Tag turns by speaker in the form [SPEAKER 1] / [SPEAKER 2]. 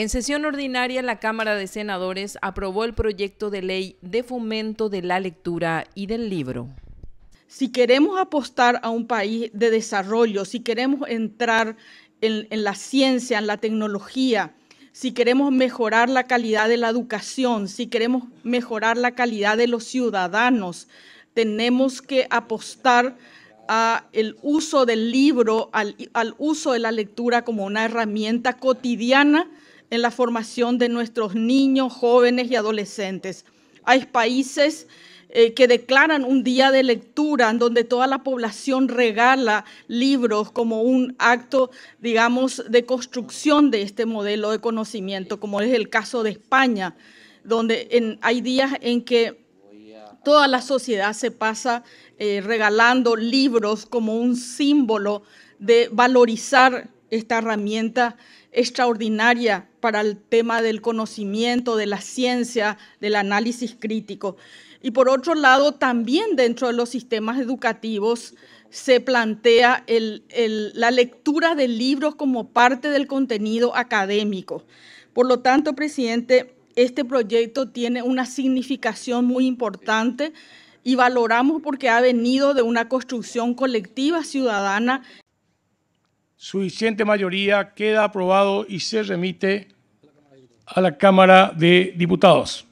[SPEAKER 1] En sesión ordinaria, la Cámara de Senadores aprobó el proyecto de ley de fomento de la lectura y del libro. Si queremos apostar a un país de
[SPEAKER 2] desarrollo, si queremos entrar en, la ciencia, en la tecnología, si queremos mejorar la calidad de la educación, si queremos mejorar la calidad de los ciudadanos, tenemos que apostar al uso del libro, al, uso de la lectura como una herramienta cotidiana en la formación de nuestros niños, jóvenes y adolescentes. Hay países eh, que declaran un día de lectura en donde toda la población regala libros como un acto, digamos, de construcción de este modelo de conocimiento, como es el caso de España, donde hay días en que toda la sociedad se pasa eh, regalando libros como un símbolo de valorizar esta herramienta extraordinaria para el tema del conocimiento, de la ciencia, del análisis crítico. Y por otro lado, también dentro de los sistemas educativos se plantea la lectura de libros como parte del contenido académico. Por lo tanto, presidente, este proyecto tiene una significación muy importante y valoramos porque ha venido de una construcción colectiva ciudadana
[SPEAKER 3] suficiente mayoría, queda aprobado y se remite a la Cámara de Diputados.